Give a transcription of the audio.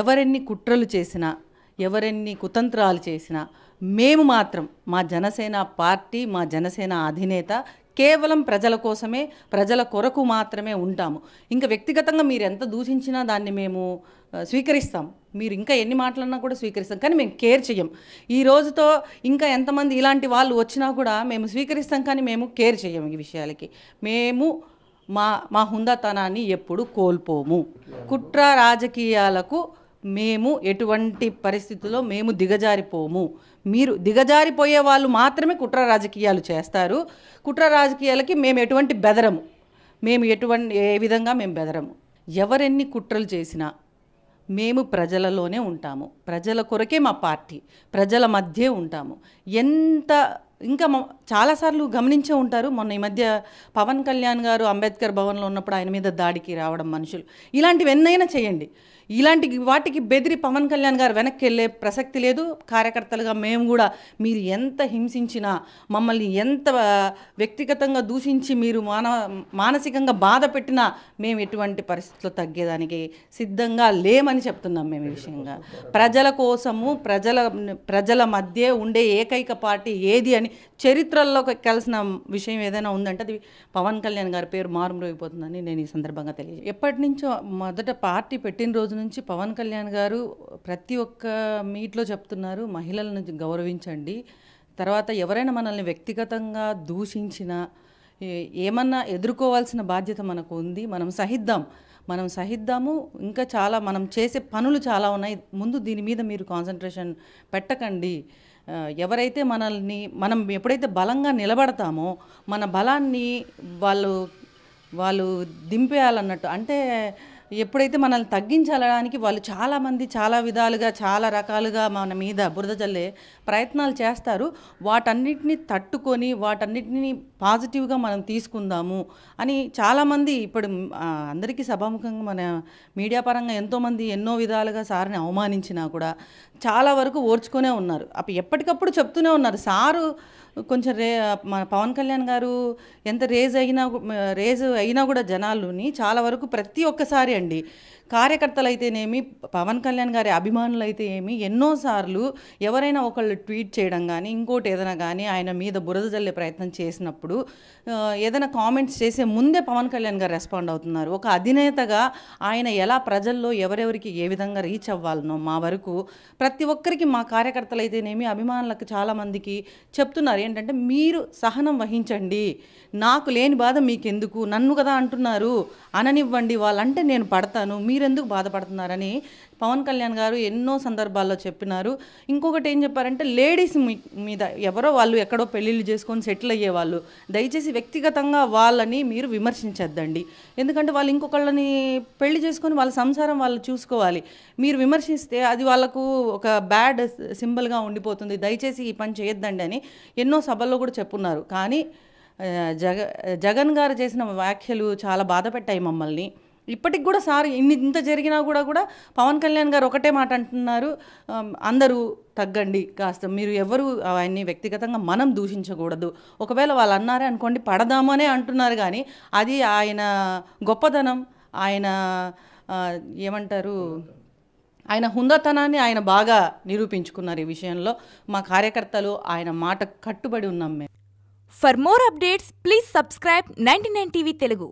ఎవరెన్ని కుట్రలు చేసినా ఎవరెన్ని కుతంత్రాలు చేసినా మేము మాత్రం మా జనసేన పార్టీ మా జనసేన అధినేత కేవలం ప్రజల కోసమే ప్రజల కొరకు మాత్రమే ఉంటాము ఇంకా వ్యక్తిగతంగా మీరు ఎంత దూషించినా దాన్ని మేము స్వీకరిస్తాం మీరు ఇంకా ఎన్ని మాటలన్నా కూడా స్వీకరిస్తాం కానీ మేము కేర్ చేయం ఈ రోజుతో ఇంకా ఎంతమంది ఇలాంటి వాళ్ళు వచ్చినా కూడా మేము స్వీకరిస్తాం కానీ మేము కేర్ చేయం ఈ విషయాలకి మేము మా మా హుందాతనాన్ని ఎప్పుడు కోల్పోము కుట్ర రాజకీయాలకు మేము ఎటువంటి పరిస్థితుల్లో మేము దిగజారిపోము మీరు దిగజారిపోయే వాళ్ళు మాత్రమే కుట్ర రాజకీయాలు చేస్తారు కుట్ర రాజకీయాలకి మేము ఎటువంటి బెదరము మేము ఎటువంటి ఏ విధంగా మేము బెదరము ఎవరెన్ని కుట్రలు చేసినా మేము ప్రజలలోనే ఉంటాము ప్రజల కొరకే మా పార్టీ ప్రజల మధ్యే ఉంటాము ఎంత ఇంకా చాలాసార్లు గమనించే ఉంటారు మొన్న ఈ మధ్య పవన్ కళ్యాణ్ గారు అంబేద్కర్ భవన్లో ఉన్నప్పుడు ఆయన మీద దాడికి రావడం మనుషులు ఇలాంటివి ఎన్నైనా చేయండి ఇలాంటి వాటికి బెదిరి పవన్ కళ్యాణ్ గారు వెనక్కి వెళ్ళే ప్రసక్తి లేదు కార్యకర్తలుగా మేము కూడా మీరు ఎంత హింసించినా మమ్మల్ని ఎంత వ్యక్తిగతంగా దూషించి మీరు మాన మానసికంగా బాధ పెట్టినా మేము ఎటువంటి పరిస్థితులు తగ్గేదానికి సిద్ధంగా లేమని చెప్తున్నాం మేము ఈ విషయంగా ప్రజల కోసము ప్రజల ప్రజల మధ్య ఉండే ఏకైక పార్టీ ఏది అని చరిత్ర బూరల్లోకి ఎక్కాల్సిన విషయం ఏదైనా ఉందంటే అది పవన్ కళ్యాణ్ గారి పేరు మారుమరోగిపోతుందని నేను ఈ సందర్భంగా తెలియదు ఎప్పటి నుంచో మొదట పార్టీ పెట్టిన రోజు నుంచి పవన్ కళ్యాణ్ గారు ప్రతి ఒక్క మీట్లో చెప్తున్నారు మహిళలను గౌరవించండి తర్వాత ఎవరైనా మనల్ని వ్యక్తిగతంగా దూషించిన ఏమన్నా ఎదుర్కోవాల్సిన బాధ్యత మనకు ఉంది మనం సహిద్దాం మనం సహిద్దాము ఇంకా చాలా మనం చేసే పనులు చాలా ఉన్నాయి ముందు దీని మీద మీరు కాన్సన్ట్రేషన్ పెట్టకండి ఎవరైతే మనల్ని మనం ఎప్పుడైతే బలంగా నిలబడతామో మన బలాన్ని వాళ్ళు వాళ్ళు దింపేయాలన్నట్టు అంటే ఎప్పుడైతే మనల్ని తగ్గించడానికి వాళ్ళు చాలామంది చాలా విధాలుగా చాలా రకాలుగా మన మీద బురద చల్లే ప్రయత్నాలు చేస్తారు వాటన్నిటిని తట్టుకొని వాటన్నిటిని పాజిటివ్గా మనం తీసుకుందాము అని చాలామంది ఇప్పుడు అందరికీ సభాముఖంగా మన మీడియా పరంగా ఎంతోమంది ఎన్నో విధాలుగా సార్ని అవమానించినా కూడా చాలా వరకు ఓర్చుకునే ఉన్నారు అప్పుడు ఎప్పటికప్పుడు చెప్తూనే ఉన్నారు సారు కొంచెం రే మన పవన్ కళ్యాణ్ గారు ఎంత రేజ్ అయినా రేజ్ అయినా కూడా జనాలుని చాలా వరకు ప్రతి ఒక్కసారి కార్యకర్తలు కార్యకర్తలైతేనేమి పవన్ కళ్యాణ్ గారి అభిమానులు అయితే ఏమి ఎన్నోసార్లు ఎవరైనా ఒకళ్ళు ట్వీట్ చేయడం కానీ ఇంకోటి ఏదైనా కానీ ఆయన మీద బురద జల్లే ప్రయత్నం చేసినప్పుడు ఏదైనా కామెంట్స్ చేసే ముందే పవన్ కళ్యాణ్ గారు రెస్పాండ్ అవుతున్నారు ఒక అధినేతగా ఆయన ఎలా ప్రజల్లో ఎవరెవరికి ఏ విధంగా రీచ్ అవ్వాలనో మా వరకు ప్రతి ఒక్కరికి మా కార్యకర్తలు అయితేనేమి అభిమానులకు చాలామందికి చెప్తున్నారు ఏంటంటే మీరు సహనం వహించండి నాకు లేని బాధ మీకెందుకు నన్ను కదా అంటున్నారు అననివ్వండి వాళ్ళంటే నేను పడతాను మీరెందుకు బాధపడుతున్నారని పవన్ కళ్యాణ్ గారు ఎన్నో సందర్భాల్లో చెప్పినారు ఇంకొకటి ఏం చెప్పారంటే లేడీస్ మీద ఎవరో వాళ్ళు ఎక్కడో పెళ్ళిళ్ళు చేసుకొని సెటిల్ అయ్యేవాళ్ళు దయచేసి వ్యక్తిగతంగా వాళ్ళని మీరు విమర్శించద్దండి ఎందుకంటే వాళ్ళు ఇంకొకళ్ళని పెళ్లి చేసుకొని వాళ్ళ సంసారం వాళ్ళు చూసుకోవాలి మీరు విమర్శిస్తే అది వాళ్ళకు ఒక బ్యాడ్ సింబల్గా ఉండిపోతుంది దయచేసి ఈ పని చేయొద్దండి అని ఎన్నో సభల్లో కూడా చెప్పున్నారు కానీ జగ జగన్ గారు చేసిన వ్యాఖ్యలు చాలా బాధ పెట్టాయి మమ్మల్ని ఇప్పటికి కూడా సార్ ఇన్ని ఇంత జరిగినా కూడా కూడా పవన్ కళ్యాణ్ గారు ఒకటే మాట అంటున్నారు అందరూ తగ్గండి కాస్త మీరు ఎవరు ఆయన్ని వ్యక్తిగతంగా మనం దూషించకూడదు ఒకవేళ వాళ్ళు అన్నారే అనుకోండి పడదామనే అంటున్నారు కానీ అది ఆయన గొప్పదనం ఆయన ఏమంటారు ఆయన హుందాతనాన్ని ఆయన బాగా నిరూపించుకున్నారు ఈ విషయంలో మా కార్యకర్తలు ఆయన మాట కట్టుబడి ఉన్నాం మేము for more updates please subscribe ninety nine TV Telugu